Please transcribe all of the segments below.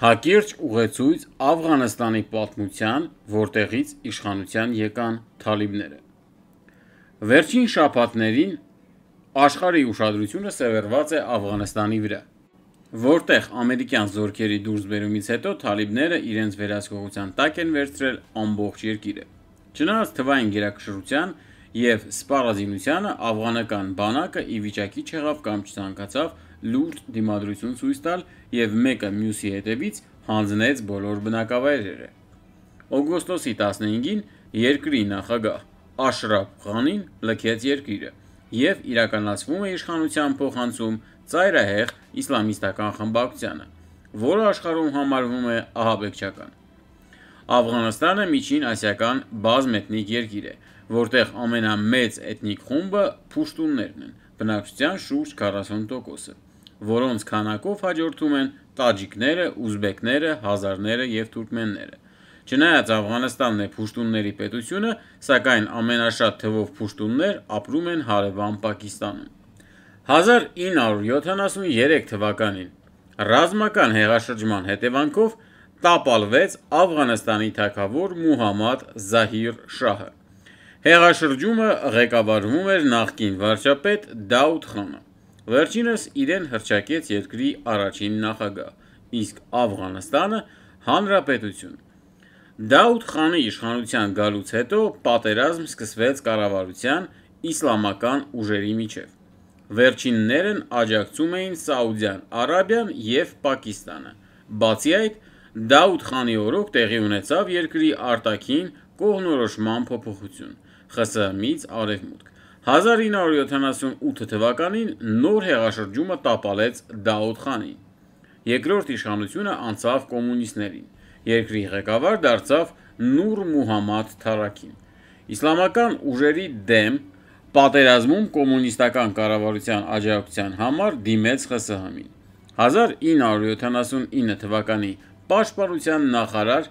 Հակիրճ ուղեցույց Աֆղանստանի պատմության, որտեղից իշխանության եկան թալիբները։ Վերջին շաբաթներին աշխարհի ուշադրությունը սևեռված է Աֆղանստանի վրա, որտեղ ամերիկյան զորքերի դուրսբերումից հետո թալիբները իրենց վերահսկողության տակ են վերցրել ամբողջ երկիրը։ Չնայած թվային գերակշռության եւ սպառազինությանը աֆղանական բանակը ի վիճակի չեղավ կամ չցանկացավ լուրջ դիմադրություն ցույց տալ եւ մեկը մյուսի հետևից հանձնեց բոլոր բնակավայրերը։ Օգոստոսի 15-ին երկրի նախագահ Աշրաֆ Ղանին լքեց երկիրը եւ իրականացվում է իշխանության փոխանցում ծայրահեղ իսլամիստական խմբակցությանը, որը աշխարհում համարվում է ահաբեկչական։ Աфghanistanը միջին ասիական բազմեթնիկ երկիր է, որտեղ ամենամեծ էթնիկ խումբը փուշտուններն են, բնակչության շուրջ 40%-ը որոնց քանակով հաջորդում են տաջիկները, ուզբեկները, հազարները եւ թուրքմենները։ Չնայած Աфghanistan-ն է փուշտունների պետությունը, սակայն ամենաշատ թվով փուշտուններ ապրում են հարևան Պակիստանում։ 1973 թվականին ռազմական հեղաշրջման հետևանքով տապալվեց Աфghanistan-ի թագավոր Մուհամմադ Զահիր Շահը։ Հեղաշրջումը ղեկավարվում էր նախկին վարչապետ Դաուդ Խանը։ Վերջինս իրեն հրճակեց երկրի առաջին նախագահ, իսկ Աֆղանստանը հանրապետություն։ Դաուդ խանի իշխանության գալուց հետո պատերազմ սկսվեց կառավարության իսլամական ուժերի միջև։ Վերջիններն աջակցում էին Սաուդյան Արաբիան եւ Պակիստանը։ Բացի այդ, Դաուդ խանի օրոք տեղի ունեցավ երկրի արտաքին կողնորոշման փոփոխություն ԽՍՀՄ-ից արևմուտք։ 1978 թվականին նոր հեղաշրջումը տապալեց Դաուդ խանին։ Երկրորդ իշխանությունը անցավ կոմունիստներին։ Երկրի ղեկավար դարձավ Նուր Մուհամադ Թարաքին։ Իսլամական ուժերի դեմ պատերազմում կոմունիստական կառավարության աջակցության համար դիմեց ԽՍՀՄ-ին։ 1979 թվականի պաշտպանության նախարար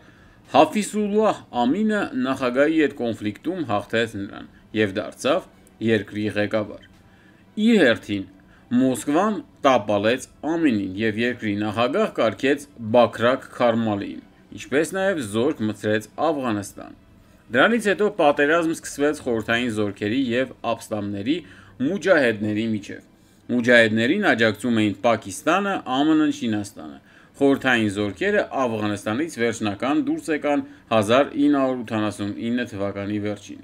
Հաֆիզուլլահ Ամինը նախագահի հետ կոնֆլիկտում հաղթեց նրան եւ դարձավ երկրի ղեկավար։ Ի հերթին Մոսկվան տապալեց ամենին եւ երկրի նախագահ կարգեց Բաքրակ Քարմալին, ինչպես նաեւ զորք մցրեց Աфghanistan։ Դրանից հետո պատերազմ սկսվեց խորթային զորքերի եւ ապստամների մուջահեդների միջև։ Մուջահեդներին աջակցում էին Պակիստանը, ԱՄՆ-ն, Չինաստանը։ Խորթային զորքերը Աфghanistan-ից վերջնական դուրս եկան 1989 թվականի վերջին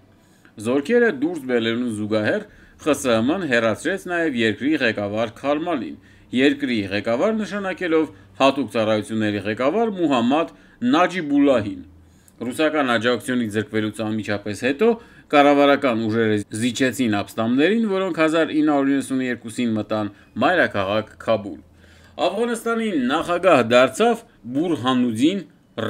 զորքերը դուրս բերելուն զուգահեռ ԽՍՀՄ-ն հերացրեց նաև երկրի ղեկավար Քարմալին, երկրի ղեկավար նշանակելով հատուկ ծառայությունների ղեկավար Մուհամմադ Նաջիբուլլահին։ Ռուսական աջակցությունից զրկվելուց անմիջապես հետո կառավարական ուժերը զիջեցին ապստամբներին, որոնք 1992-ին մտան մայրաքաղաք Քաբուլ։ Աֆղանստանի նախագահ դարձավ Բուրհանուդին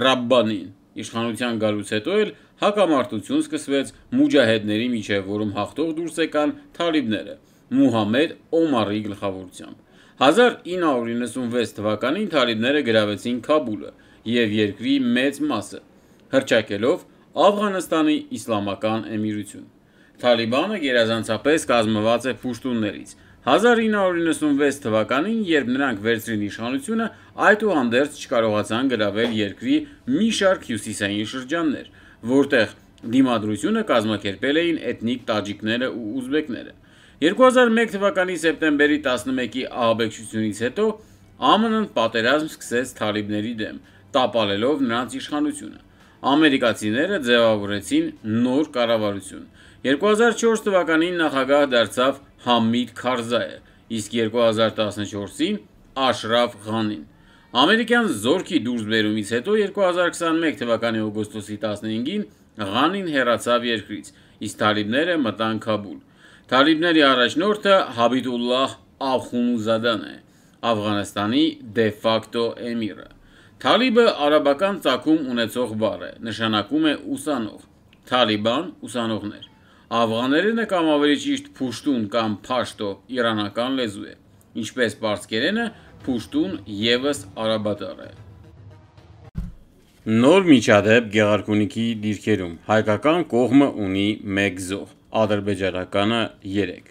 Ռաբբանին։ Իշխանության գալուց հետո էլ հակամարտություն սկսվեց մուջահեդների միջև, որում հաղթող դուրս եկան թալիբները Մուհամեդ Օմարի գլխավորությամբ։ 1996 թվականին թալիբները գրավեցին Քաբուլը եւ երկրի մեծ մասը, հրճակելով Աֆղանստանի իսլամական էմիրություն։ Թալիբանը գերազանցապես կազմված է փուշտուններից։ 1996 թվականին, երբ նրանք վերցրին իշխանությունը, այդուհանդերձ չկարողացան գրավել երկրի մի շարք հյուսիսային շրջաններ, որտեղ դիմադրությունը կազմակերպել էին էթնիկ տաջիկները ու ուզբեկները։ 2001 թվականի սեպտեմբերի 11-ի ահաբեկչությունից հետո ԱՄՆ-ն պատերազմ սկսեց թալիբների դեմ, տապալելով նրանց իշխանությունը։ Ամերիկացիները ձևավորեցին նոր կառավարություն։ 2004 թվականին նախագահ դարձավ Համիդ Քարզայը, իսկ 2014-ին Աշրաֆ Ղանին։ Ամերիկյան զորքի դուրսբերումից հետո 2021 թվականի օգոստոսի 15-ին Ղանին հերացավ երկրից, իսկ թալիբները մտան Քաբուլ։ Թալիբների առաջնորդը Հաբիբուլլահ Ախունուզադան է, Աфghanստանի դե ֆակտո էմիրը։ Թալիբը արաբական ծագում ունեցող բառ է, նշանակում է ուսանող։ Թալիբան ուսանողներ։ Աфghanերենը կամ ավելի ճիշտ փուշտուն կամ փաշտո իրանական լեզու է ինչպես պարսկերենը, Փուշտուն եւս արաբատառ է։ Նոր միջադեպ Գեղարքունիքի դիրքերում հայկական կողմը ունի 1 զոհ, ադրբեջանականը 3։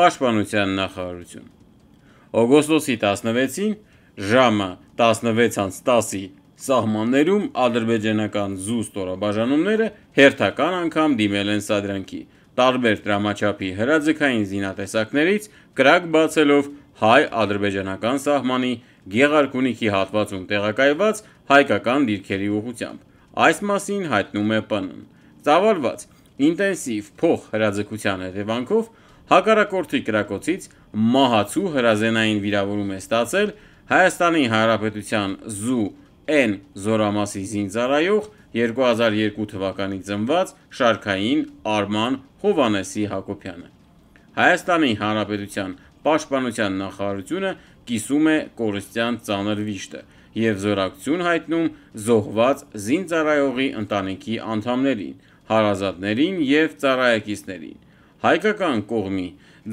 Պաշտպանության նախարարություն։ Օգոստոսի 16-ին ժամը 16:10-ի սահմաններում ադրբեջանական զուս ստորաբաժանումները հերթական անգամ դիմել են Սադրանքի, տարբեր դրամաչափի հրաձգային զինատեսակներից կրակ բացելով հայ-ադրբեջանական սահմանի Գեղարքունիքի հատվածում տեղակայված հայկական դիրքերի ուղղությամբ։ Այս մասին հայտնում է ՊՆ-ն։ Ծավալված ինտենսիվ փոխհրաձգության հետևանքով հակառակորդի կրակոցից մահացու հրազենային վիրավորում է ստացել Հայաստանի Հանրապետության ԶՈՒ N զորամասի զինծառայող 2002 թվականի ծնված շարքային Արման Հովհաննեսի Հակոբյանը։ Հայաստանի Հանրապետության Պաշտպանության նախարարությունը կիսում է կորստյան ծանր վիշտը եւ զորակցություն հայտնում զոհված զինծառայողի ընտանիքի անդամներին, հարազատներին եւ ծառայակիցներին։ Հայկական կողմի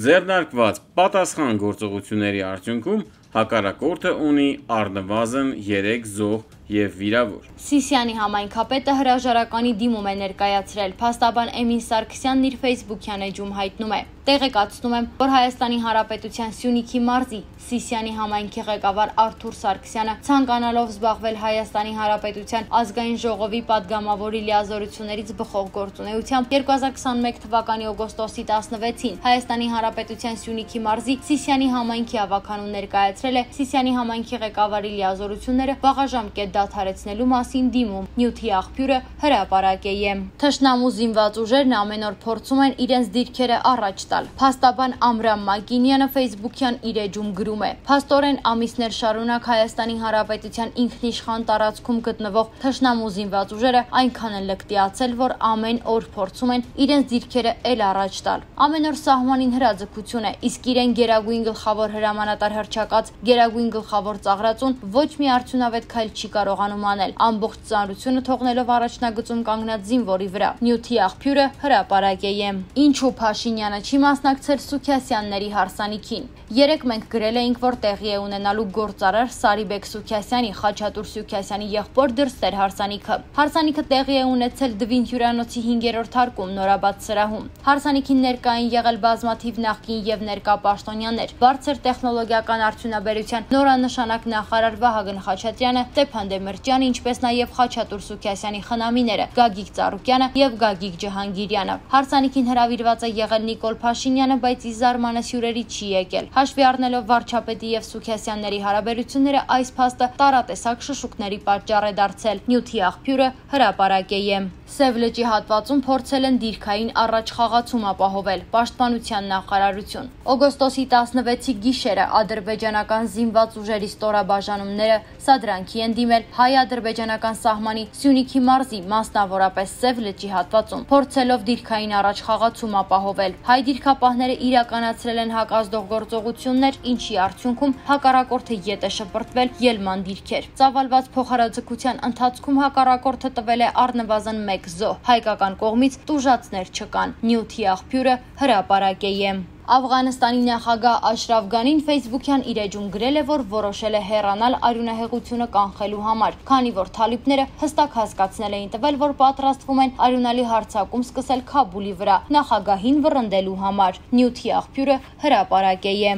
ձեռնարկված պատասխան գործողությունների արդյունքում հակառակորդը ունի առնվազն 3 զոհ եւ վիրավոր։ Սիսյանի համայնքապետը հրաժարականի դիմում է ներկայացրել։ Փաստաբան Էմին Սարգսյանն իր Facebook-յան էջում հայտնում է. Տեղեկացնում եմ, որ Հայաստանի Հանրապետության Սյունիքի մարզի Սիսյանի համայնքի ղեկավար Արթուր Սարգսյանը ցանկանալով զբաղվել Հայաստանի Հանրապետության ազգային ժողովի падգամավորի լիազորություններից բխող գործունեությամբ 2021 թվականի օգոստոսի 16-ին Հայաստանի Հանրապետության Սյունիքի մարզի Սիսյանի համայնքի ավականու ներկայացրել է Սիսյանի համայնքի ղեկավարի լիազորությունները բաղաժամկետ դադարեցնելու մասին դիմում։ Նյութի աղբյուրը հրապարակեի է։ Թշնամու զինված ուժերն ամեն օր փորձում են իրենց դիրքերը առաջ տալ։ Փաստաբան Ամրամ Մակինյանը Facebook-յան իր էջում գրում է. Փաստորեն ամիսներ շարունակ Հայաստանի Հանրապետության ինքնիշխան տարածքում գտնվող թշնամու զինված ուժերը այնքան են լկտիացել, որ ամեն օր փորձում են իրենց դիրքերը ել առաջ տալ։ Ամեն օր սահմանին հրաձգություն է, իսկ իրեն գերագույն գլխավոր հրամանատար հրճակած գերագույն գլխավոր ծաղրացուն ոչ մի արդյունավետ քայլ չի կարող կարողանում անել, ամբողջ ծանրությունը թողնելով առաջնագծում կանգնած զինվորի վրա։ Նյութի աղբյուրը հրաապարակ է եմ։ Ինչու Փաշինյանը չի մասնակցել Սուքիասյանների հարսանիքին։ Երեք մենք գրել էինք, որ տեղի է ունենալու գործարար Սարիբեկ Սուքիասյանի, Խաչատուր Սուքիասյանի եղբոր դրսեր հարսանիքը։ Հարսանիքը տեղի է ունեցել Դվին հյուրանոցի 5-րդ հարկում Նորաբաց սրահում։ Հարսանիքին ներկային եղել բազմաթիվ նախկին եւ ներկա պաշտոնյաներ։ Բարձր տեխնոլոգիական արդյունաբերության նորանշանակ նախարար Վահագն Խաչատրյանը Ստեփան Ադեմերջյանը, ինչպես նաև Խաչատուր Սուքիասյանի խնամիները՝ Գագիկ Ծառուկյանը եւ Գագիկ Ջհանգիրյանը։ Հարցանիքին հրավիրված է եղել Նիկոլ Փաշինյանը, բայց ի զարմանս հյուրերի չի եկել։ Հաշվի առնելով վարչապետի եւ Սուքիասյանների հարաբերությունները, այս փաստը տարատեսակ շշուկների պատճառ է դարձել։ Նյութի աղբյուրը հրապարակեյ է։ Սև լճի հատվածում փորձել են դիրքային առաջ խաղացում ապահովել Պաշտպանության նախարարություն։ Օգոստոսի 16-ի գիշերը ադրբեջանական զինված ուժերի ստորաբաժանումները սադրանքի են դիմել հայ-ադրբեջանական սահմանի Սյունիքի մարզի մասնավորապես Սև լճի հատվածում, փորձելով դիրքային առաջ խաղացում ապահովել։ Հայ դիրքապահները իրականացրել են հակազդող գործողություններ, ինչի արդյունքում հակառակորդը ետ է շպրտվել ելման դիրքեր։ Ծավալված փոխհարաձգության ընթացքում հակառակորդը տվել է առնվազն 1 մեկ զոհ։ Հայկական կողմից տուժածներ չկան։ Նյութի աղբյուրը հրապարակե է։ Աфghanստանի նախագահ Աշրաֆ Գանին Facebook-յան իր էջում գրել է, որ որոշել է հեռանալ արյունահեղությունը կանխելու համար, քանի որ թալիբները հստակ հասկացնել էին տվել, որ պատրաստվում են արյունալի հարձակում սկսել Քաբուլի վրա, նախագահին վռնդելու համար։ Նյութի աղբյուրը հրապարակե է։